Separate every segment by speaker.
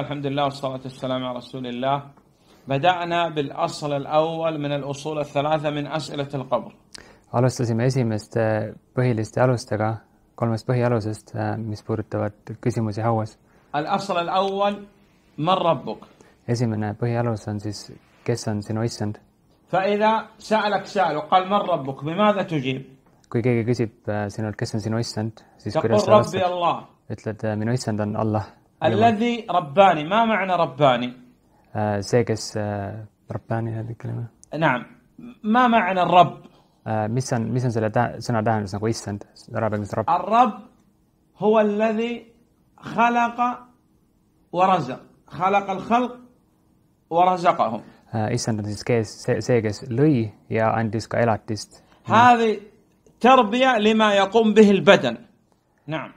Speaker 1: الحمد لله والصلاة والسلام على رسول الله بدأنا بالأصل الأول من الأصول الثلاثة من أسئلة القبر
Speaker 2: alustasime esimest põhiliste alustega kolmest põhialusest mis puudutavad küsimusi hauas
Speaker 1: الأصل الأول من ربك
Speaker 2: esimene põhialus on siis kes on sinu issand
Speaker 1: فإذا سألك سائل وقال من ربك بماذا تجيب
Speaker 2: kui keegi küsib sinult kes on sinu issand siis تقول kuidas sa ربي vastad الله ütled minu issand on Allah
Speaker 1: الذي رباني ما معنى رباني؟
Speaker 2: آه سيكس آه رباني هذه الكلمة نعم ما معنى الرب؟ آه، ميسن ميسن سنة سنة سنة الرب
Speaker 1: الرب هو الذي خلق ورزق خلق الخلق ورزقهم
Speaker 2: آه، ايسن سيكس siis kes see see kes
Speaker 1: هذه تربية لما يقوم به البدن نعم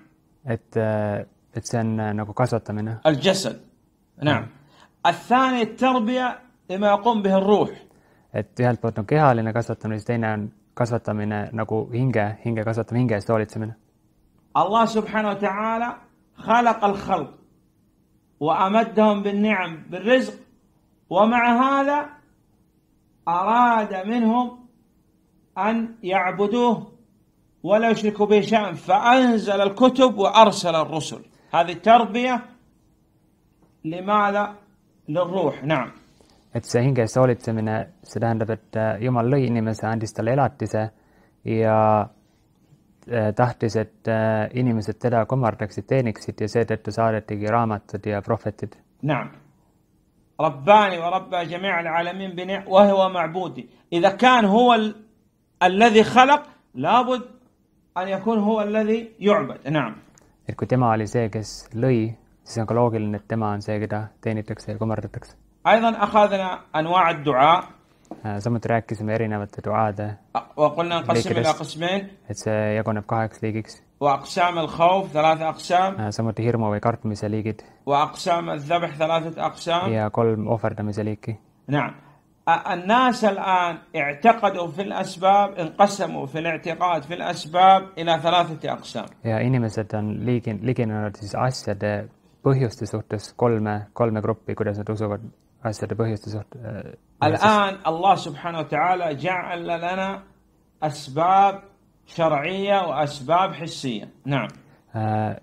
Speaker 2: et see on الجسد نعم. نعم
Speaker 1: الثاني التربية لما يقوم به الروح
Speaker 2: et ühelt poolt on kehaline kasvatamine siis teine on kasvatamine nagu hinge hinge kasvatamine hinge eest hoolitsemine
Speaker 1: الله سبحانه وتعالى خلق الخلق وأمدهم بالنعم بالرزق ومع هذا أراد منهم أن يعبدوه ولا يشركوا به شيئا فأنزل الكتب وأرسل الرسل هذه تربية لماذا؟ للروح نعم
Speaker 2: et se hinge soolitsemine see tähendab, et Jumal lõi inimese, andis talle elatise ja tahtis, et inimesed teda kommardaksid, teeniksid ja seetõttu saadetigi raamatud ja prohvetid. نعم
Speaker 1: رباني وربى جميع العالمين بنع وهو معبودي إذا كان هو ال... الذي خلق لابد أن يكون هو الذي يعبد
Speaker 2: نعم et kui tema oli see, kes lõi, siis on ka loogiline, et tema on see, keda teenitakse ja kummardatakse. Äh, samuti rääkisime erinevate duaade et see jaguneb kaheks liigiks.
Speaker 1: وأقسام الخوف ثلاثة أقسام
Speaker 2: samuti hirmu või kartmise liigid
Speaker 1: وأقسام الذبح ثلاثة أقسام ja
Speaker 2: kolm ohverdamise liiki نعم
Speaker 1: الناس الآن اعتقدوا في الأسباب انقسموا في الاعتقاد في الأسباب إلى ثلاثة أقسام.
Speaker 2: يا إني مثلا ليكن ليكن أنا تيس أسيا ده بهيوس تسوتس كلمة كلمة غروبي كده سنتوسوا أسيا ده بهيوس تسوت. الآن
Speaker 1: الله سبحانه وتعالى جعل لنا أسباب شرعية وأسباب حسية.
Speaker 2: نعم.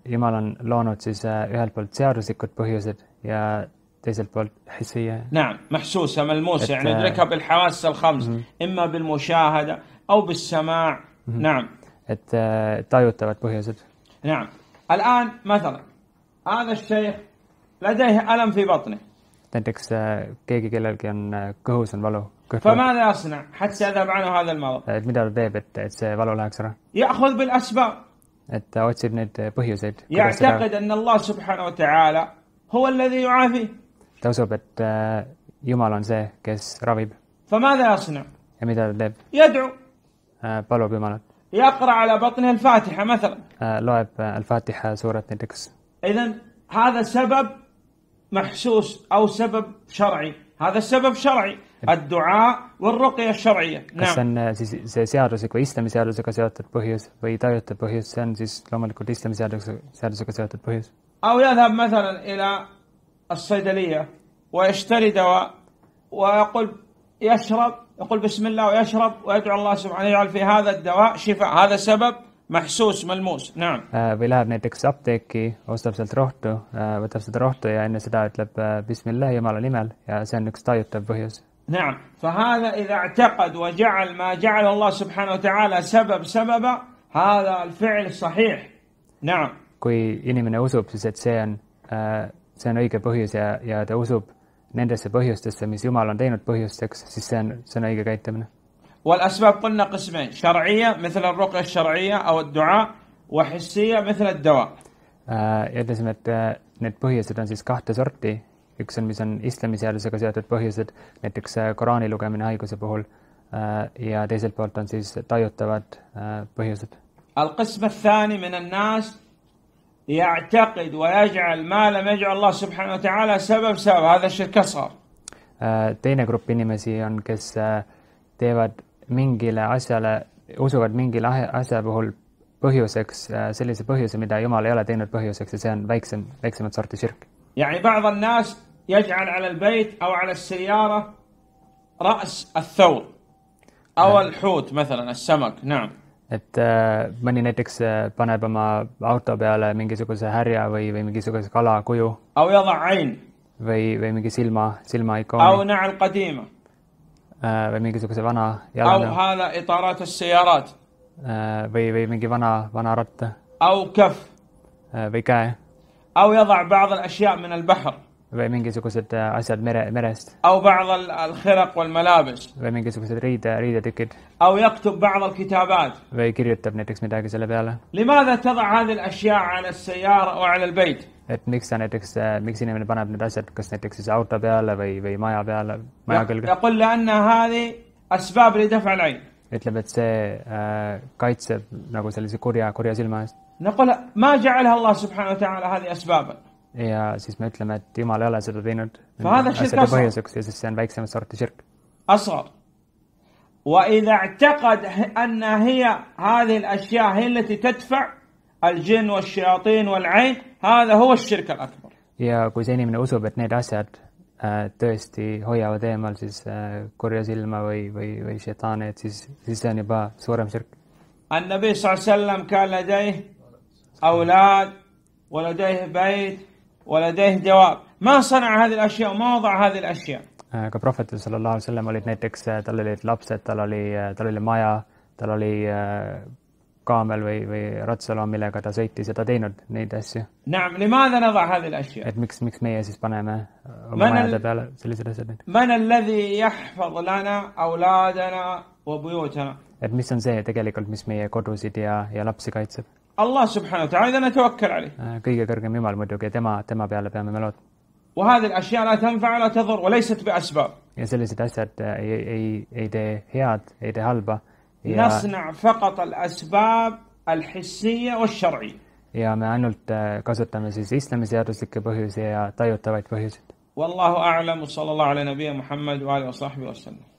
Speaker 2: يمالا لونو تيس يهلبل تيارو سكوت بهيوسد يا ديزلبرج حسيه
Speaker 1: نعم محسوسه ملموسه يعني ندركها بالحواس الخمس اما بالمشاهده او بالسماع
Speaker 2: نعم التايوتا
Speaker 1: نعم الان مثلا هذا الشيخ لديه الم في بطنه
Speaker 2: تنتكس آه، كيكي kellelgi on kõhus فماذا يصنع حتى يذهب عنه هذا المرض et mida ta teeb
Speaker 1: يأخذ بالأسباب
Speaker 2: et ta otsib neid يعتقد
Speaker 1: أن الله سبحانه وتعالى هو الذي يعافيه
Speaker 2: ta usub, et Jumal on see, kes ravib. ja mida ta
Speaker 1: teeb?
Speaker 2: palub Jumalat. loeb Al-Fatiha suurat näiteks.
Speaker 1: هذا سبب محسوس أو سبب شرعي هذا السبب شرعي الدعاء والرقية الشرعية kas see
Speaker 2: on siis see seadusliku islamiseadusega seotud põhjus või tajutav põhjus see on siis loomulikult islamiseadusega seotud põhjus
Speaker 1: أو يذهب مثلا إلى الصيدلية ويشتري دواء ويقول يشرب يقول بسم الله ويشرب ويدعو الله سبحانه يجعل في هذا الدواء شفاء هذا سبب محسوس
Speaker 2: ملموس نعم või läheb näiteks apteeki ostab sealt rohtu võtab seda rohtu ja enne seda ütleb bismillah Jumala nimel ja see
Speaker 1: نعم فهذا إذا اعتقد وجعل ما جعل الله سبحانه وتعالى سبب سبب هذا الفعل صحيح
Speaker 2: نعم kui اني من siis et see see on õige põhjus ja, ja ta usub nendesse põhjustesse, mis Jumal on teinud põhjusteks, siis see on, see on õige käitumine.
Speaker 1: والأسباب قلنا قسمين شرعية مثل الرقية الشرعية أو الدعاء وحسية مثل الدواء
Speaker 2: ütlesime, et äh, need põhjused on siis kahte sorti, üks on, mis on islamiseadusega seotud põhjused, näiteks äh, Koraani lugemine haiguse puhul äh, ja teiselt poolt on siis tajutavad põhjused.
Speaker 1: القسم الثاني من الناس يعتقد ويجعل ما لم يجعل الله سبحانه وتعالى
Speaker 2: سبب سبب هذا الشرك أصغر teine grupp inimesi on, kes teevad mingile asjale, usuvad mingile asja puhul põhjuseks sellise põhjuse, mida Jumal ei ole teinud põhjuseks ja see on väiksem, väiksemat sorti sirk.
Speaker 1: يعني بعض الناس يجعل على البيت أو على السيارة رأس الثور أو الحوت مثلا السمك نعم
Speaker 2: et mõni näiteks paneb oma auto peale mingisuguse härja või, või mingisuguse kala kuju. või, või mingi silma, silma silmaikooni. või mingisuguse vana jalanõu. või, või mingi vana, vana ratta. või käe.
Speaker 1: أو يضع بعض الأشياء من البحر
Speaker 2: ريمينج زوكو ست اسد ميرست
Speaker 1: او بعض الخرق والملابس
Speaker 2: ريمينج زوكو ست ريدا ريدا ديكت او يكتب بعض الكتابات
Speaker 1: لماذا تضع هذه الاشياء على السياره
Speaker 2: او على البيت؟ ات ميكس انيتكس ميكسين من بنا بن بسد كوسنيتكس از اوت بيلا بي بي ما يابيلا ما يقول يقول لان هذه اسباب لدفع العين مثل ما تسي كايتس نقول سلسي كوريا كوريا زلماس
Speaker 1: نقول ما جعلها الله سبحانه وتعالى هذه اسبابا
Speaker 2: ja siis me ütleme, et Jumal ei ole seda teinud. asjade ja siis see on väiksemat sorti širk. ja kui see inimene usub, et need asjad tõesti hoiavad eemal siis kurja silma või, või, või šetaane, et siis, siis see on juba suurem širk.
Speaker 1: النبي صلى الله عليه وسلم كان لديه أولاد ولديه بيت ولديه جواب ما صنع هذه الأشياء وما وضع هذه الأشياء
Speaker 2: ka prohvetil sallallahu alaihi wasallam olid näiteks, tal olid lapsed, tal oli, tal oli maja, tal oli kaamel või, või ratsalaam, millega ta sõitis ja ta teinud neid asju. et miks, miks meie siis paneme oma majade peale sellised asjad? et mis on see tegelikult, mis meie kodusid ja, ja lapsi kaitseb.
Speaker 1: Allah subhanahu wa ta'ala, natawakkal
Speaker 2: alayh. kõige kõrgem Jumal muidugi tema, tema peale peame me lootma.
Speaker 1: وهذه الأشياء لا تنفع ولا تضر وليست بأسباب.
Speaker 2: ja sellised asjad ei, ei, ei tee head, ei tee halba. نصنع
Speaker 1: فقط الأسباب الحسية والشرعية.
Speaker 2: ja me ainult kasutame siis islami seaduslikke põhjusi ja tajutavaid põhjuseid.
Speaker 1: والله أعلم وصلى الله على نبينا محمد وآله وصحبه وسلم.